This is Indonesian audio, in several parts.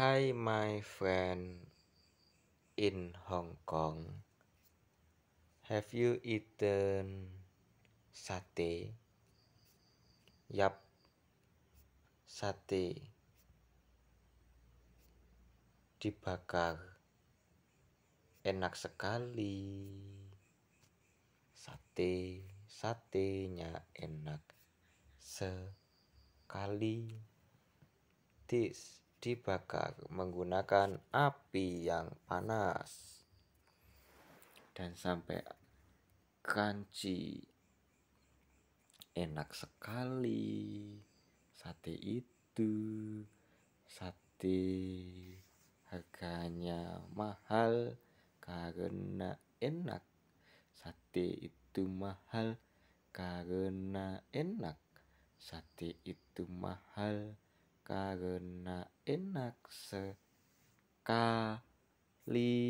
Hi my friend in Hong Kong. Have you eaten sate? Yap. Sate dibakar. Enak sekali. Sate, satenya enak sekali. This dibakar menggunakan api yang panas dan sampai kanci enak sekali sate itu sate harganya mahal karena enak sate itu mahal karena enak sate itu mahal karena enak sekali.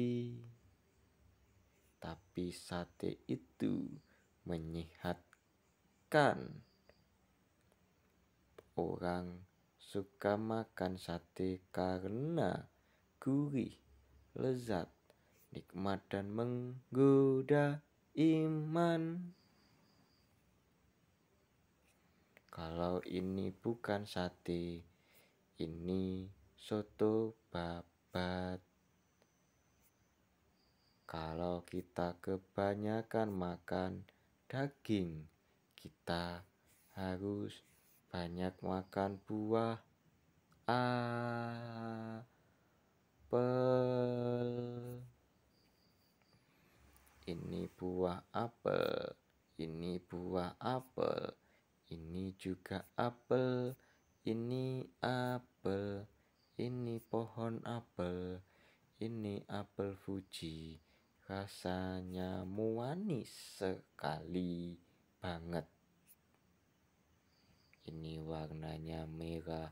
Tapi sate itu menyehatkan. Orang suka makan sate karena gurih, lezat, nikmat dan menggoda iman. Kalau ini bukan sate, ini soto babat. Kalau kita kebanyakan makan daging, kita harus banyak makan buah apel. Ini buah apel, ini buah apel, ini juga apel. Fuji rasanya manis sekali banget. Ini warnanya merah,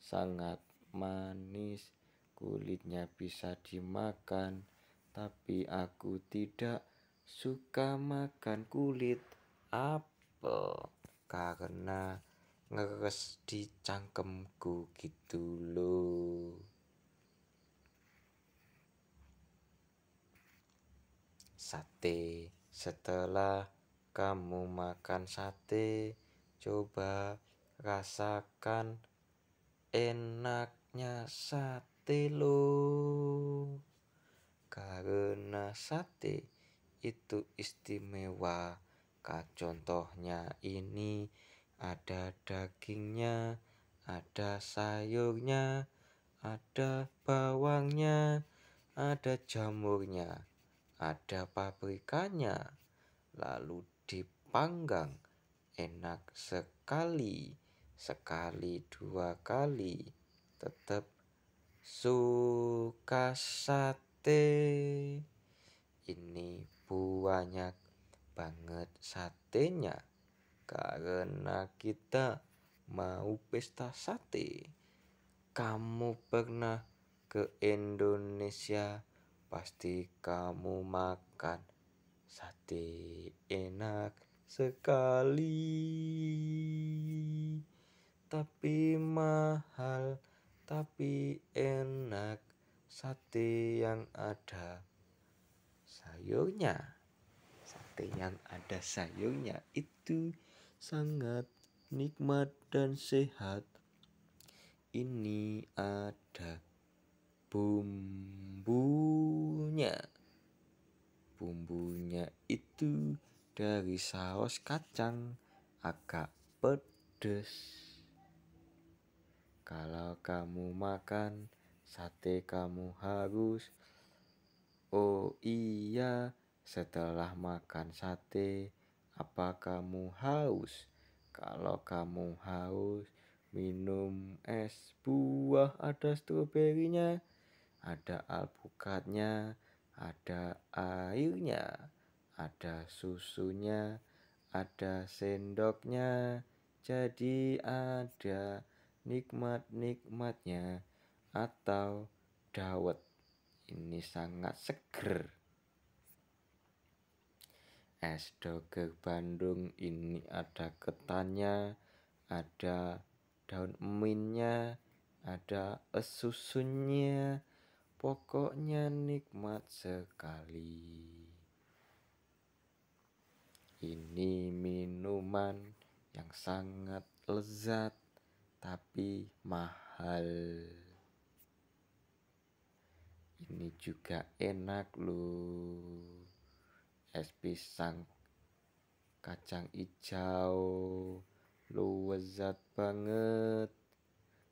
sangat manis, kulitnya bisa dimakan, tapi aku tidak suka makan kulit apel karena ngeres di cangkemku gitu loh. sate. Setelah kamu makan sate, coba rasakan enaknya sate lo. Karena sate itu istimewa. contohnya ini ada dagingnya, ada sayurnya, ada bawangnya, ada jamurnya ada paprikanya lalu dipanggang. Enak sekali, sekali dua kali, tetap suka sate. Ini banyak banget satenya, karena kita mau pesta sate. Kamu pernah ke Indonesia? pasti kamu makan sate enak sekali tapi mahal tapi enak sate yang ada sayurnya sate yang ada sayurnya itu sangat nikmat dan sehat ini ada bumbunya bumbunya itu dari saus kacang agak pedes kalau kamu makan sate kamu harus oh iya setelah makan sate apa kamu haus kalau kamu haus minum es buah ada stroberinya ada alpukatnya, ada airnya, ada susunya, ada sendoknya. Jadi ada nikmat-nikmatnya atau dawet. Ini sangat seger. Es dogek Bandung ini ada ketannya, ada daun eminnya, ada susunya, Pokoknya nikmat sekali. Ini minuman yang sangat lezat tapi mahal. Ini juga enak loh. Es pisang kacang hijau lezat banget.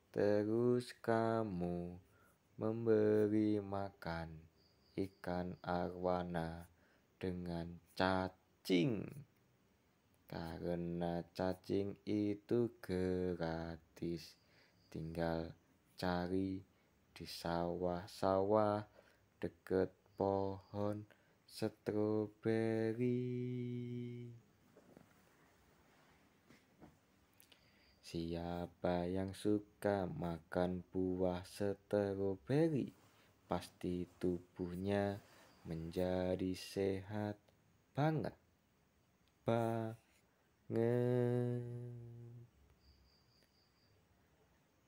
Terus kamu memberi makan ikan arwana dengan cacing karena cacing itu gratis tinggal cari di sawah-sawah deket pohon stroberi Siapa yang suka makan buah stroberi pasti tubuhnya menjadi sehat banget. Banget.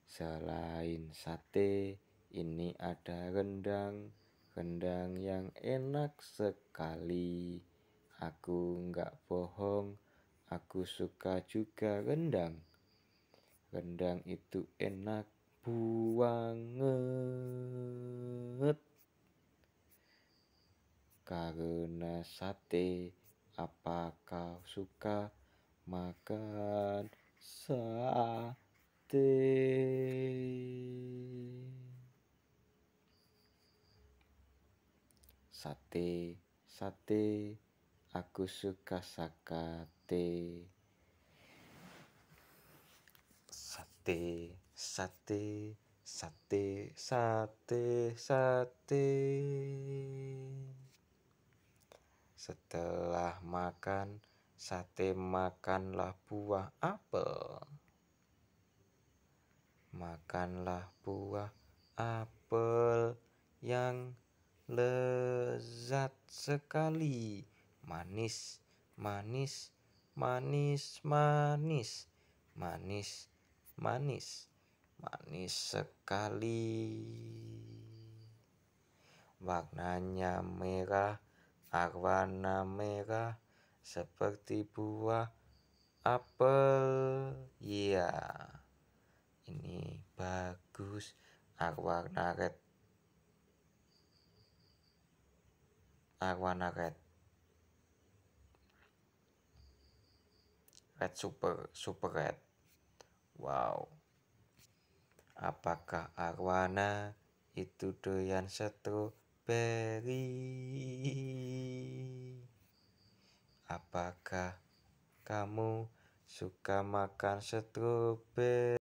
Selain sate, ini ada rendang. Rendang yang enak sekali. Aku nggak bohong, aku suka juga rendang Rendang itu enak banget karena sate apa kau suka makan sate sate sate aku suka sate. sate sate sate sate sate setelah makan sate makanlah buah apel makanlah buah apel yang lezat sekali manis manis manis manis manis manis manis sekali warnanya merah arwana merah seperti buah apel iya yeah. ini bagus arwana red arwana red red super super red Wow. Apakah arwana itu doyan stroberi? Apakah kamu suka makan stroberi?